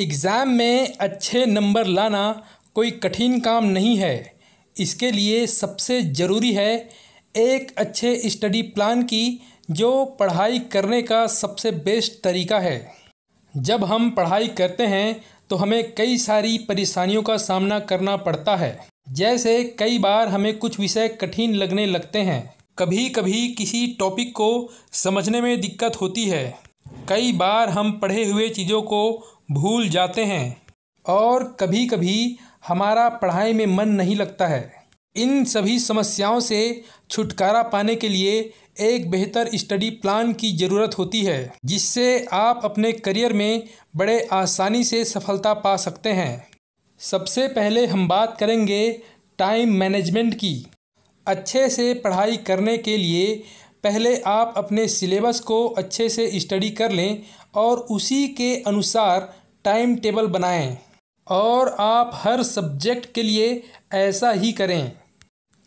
exam में अच्छे number लाना कोई कठिन काम नहीं है इसके लिए सबसे ज़रूरी है एक अच्छे स्टडी प्लान की जो पढ़ाई करने का सबसे बेस्ट तरीका है जब हम पढ़ाई करते हैं तो हमें कई सारी परेशानियों का सामना करना पड़ता है जैसे कई बार हमें कुछ विषय कठिन लगने लगते हैं कभी कभी किसी टॉपिक को समझने में दिक्कत होती है कई बार हम पढ़े हुए चीज़ों को भूल जाते हैं और कभी कभी हमारा पढ़ाई में मन नहीं लगता है इन सभी समस्याओं से छुटकारा पाने के लिए एक बेहतर स्टडी प्लान की ज़रूरत होती है जिससे आप अपने करियर में बड़े आसानी से सफलता पा सकते हैं सबसे पहले हम बात करेंगे टाइम मैनेजमेंट की अच्छे से पढ़ाई करने के लिए पहले आप अपने सिलेबस को अच्छे से स्टडी कर लें और उसी के अनुसार टाइम टेबल बनाएं और आप हर सब्जेक्ट के लिए ऐसा ही करें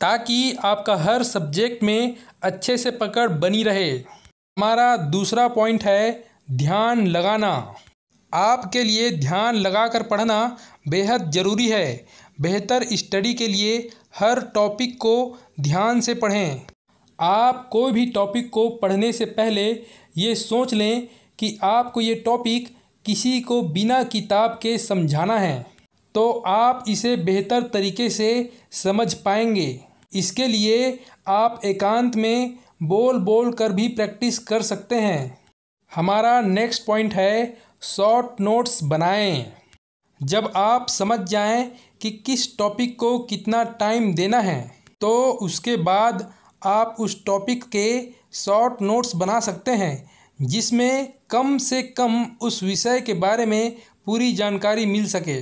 ताकि आपका हर सब्जेक्ट में अच्छे से पकड़ बनी रहे हमारा दूसरा पॉइंट है ध्यान लगाना आपके लिए ध्यान लगाकर पढ़ना बेहद ज़रूरी है बेहतर स्टडी के लिए हर टॉपिक को ध्यान से पढ़ें आप कोई भी टॉपिक को पढ़ने से पहले ये सोच लें कि आपको ये टॉपिक किसी को बिना किताब के समझाना है तो आप इसे बेहतर तरीके से समझ पाएंगे इसके लिए आप एकांत में बोल बोल कर भी प्रैक्टिस कर सकते हैं हमारा नेक्स्ट पॉइंट है शॉर्ट नोट्स बनाएं जब आप समझ जाएं कि किस टॉपिक को कितना टाइम देना है तो उसके बाद आप उस टॉपिक के शॉर्ट नोट्स बना सकते हैं जिसमें कम से कम उस विषय के बारे में पूरी जानकारी मिल सके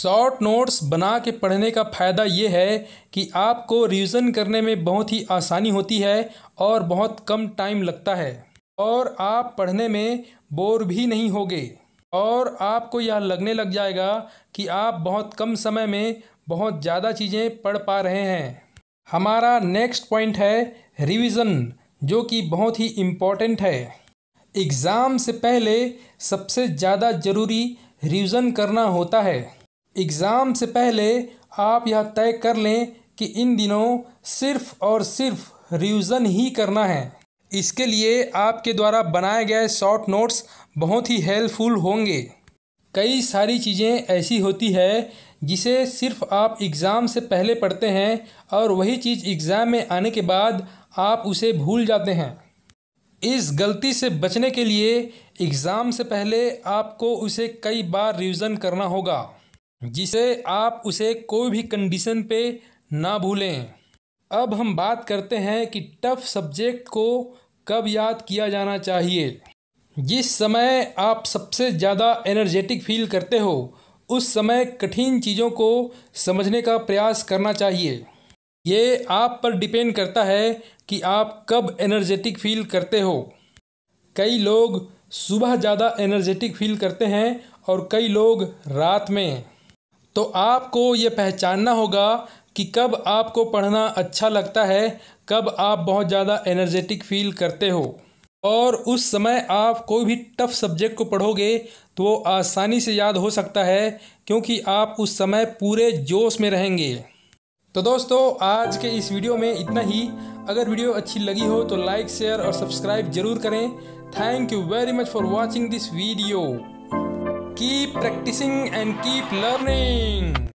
शॉर्ट नोट्स बना के पढ़ने का फ़ायदा ये है कि आपको रिवीजन करने में बहुत ही आसानी होती है और बहुत कम टाइम लगता है और आप पढ़ने में बोर भी नहीं होगे और आपको यह लगने लग जाएगा कि आप बहुत कम समय में बहुत ज़्यादा चीज़ें पढ़ पा रहे हैं हमारा नेक्स्ट पॉइंट है रिवीजन जो कि बहुत ही इम्पॉर्टेंट है एग्ज़ाम से पहले सबसे ज़्यादा ज़रूरी रिवीजन करना होता है एग्ज़ाम से पहले आप यह तय कर लें कि इन दिनों सिर्फ और सिर्फ रिवीजन ही करना है इसके लिए आपके द्वारा बनाए गए शॉर्ट नोट्स बहुत ही हेल्पफुल होंगे कई सारी चीज़ें ऐसी होती है जिसे सिर्फ आप एग्ज़ाम से पहले पढ़ते हैं और वही चीज़ एग्ज़ाम में आने के बाद आप उसे भूल जाते हैं इस गलती से बचने के लिए एग्ज़ाम से पहले आपको उसे कई बार रिवीजन करना होगा जिसे आप उसे कोई भी कंडीशन पे ना भूलें अब हम बात करते हैं कि टफ़ सब्जेक्ट को कब याद किया जाना चाहिए जिस समय आप सबसे ज़्यादा एनर्जेटिक फील करते हो उस समय कठिन चीज़ों को समझने का प्रयास करना चाहिए ये आप पर डिपेंड करता है कि आप कब एनर्जेटिक फील करते हो कई लोग सुबह ज़्यादा एनर्जेटिक फील करते हैं और कई लोग रात में तो आपको ये पहचानना होगा कि कब आपको पढ़ना अच्छा लगता है कब आप बहुत ज़्यादा एनर्जेटिक फील करते हो और उस समय आप कोई भी टफ सब्जेक्ट को पढ़ोगे तो वो आसानी से याद हो सकता है क्योंकि आप उस समय पूरे जोश में रहेंगे तो दोस्तों आज के इस वीडियो में इतना ही अगर वीडियो अच्छी लगी हो तो लाइक शेयर और सब्सक्राइब जरूर करें thank you very much for watching this video keep practising and keep learning